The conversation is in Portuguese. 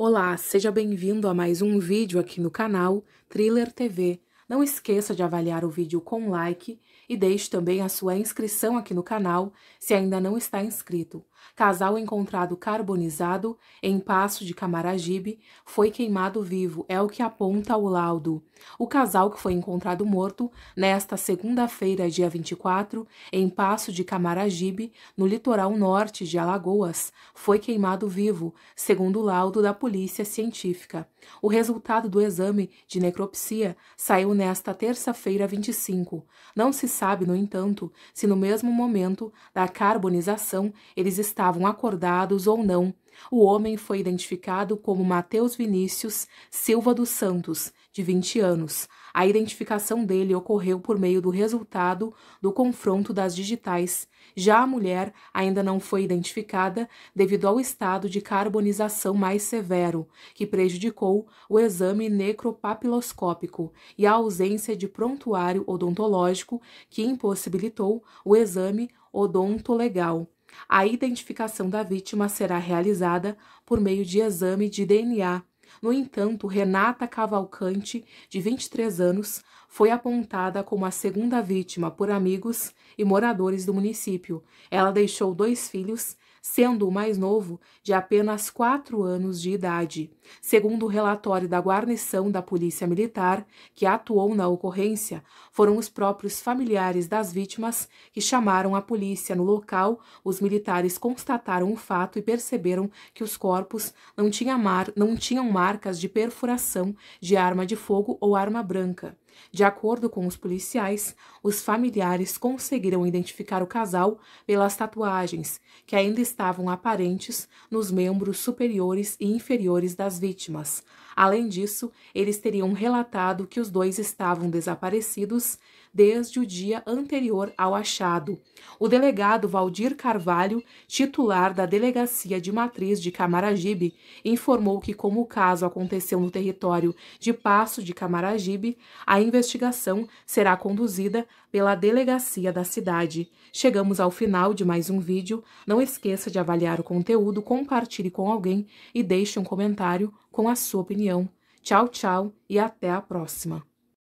Olá, seja bem-vindo a mais um vídeo aqui no canal Thriller TV. Não esqueça de avaliar o vídeo com um like e deixe também a sua inscrição aqui no canal se ainda não está inscrito. Casal encontrado carbonizado em Passo de Camaragibe foi queimado vivo, é o que aponta o laudo. O casal que foi encontrado morto nesta segunda-feira, dia 24, em Passo de Camaragibe, no litoral norte de Alagoas, foi queimado vivo, segundo o laudo da Polícia Científica. O resultado do exame de necropsia saiu nesta terça-feira 25. Não se sabe, no entanto, se no mesmo momento da carbonização eles estavam acordados ou não. O homem foi identificado como Mateus Vinícius Silva dos Santos, de 20 anos. A identificação dele ocorreu por meio do resultado do confronto das digitais. Já a mulher ainda não foi identificada devido ao estado de carbonização mais severo, que prejudicou o exame necropapiloscópico e a ausência de prontuário odontológico que impossibilitou o exame odontolegal. A identificação da vítima será realizada por meio de exame de DNA. No entanto, Renata Cavalcante, de 23 anos, foi apontada como a segunda vítima por amigos e moradores do município. Ela deixou dois filhos sendo o mais novo de apenas quatro anos de idade, segundo o relatório da guarnição da Polícia Militar que atuou na ocorrência. Foram os próprios familiares das vítimas que chamaram a polícia no local. Os militares constataram o fato e perceberam que os corpos não, tinha mar, não tinham marcas de perfuração de arma de fogo ou arma branca. De acordo com os policiais, os familiares conseguiram identificar o casal pelas tatuagens, que ainda estavam aparentes nos membros superiores e inferiores das vítimas. Além disso, eles teriam relatado que os dois estavam desaparecidos desde o dia anterior ao achado. O delegado Valdir Carvalho, titular da Delegacia de Matriz de Camaragibe, informou que, como o caso aconteceu no território de Passo de Camaragibe, a investigação será conduzida pela delegacia da cidade. Chegamos ao final de mais um vídeo. Não esqueça de avaliar o conteúdo, compartilhe com alguém e deixe um comentário com a sua opinião. Tchau, tchau e até a próxima!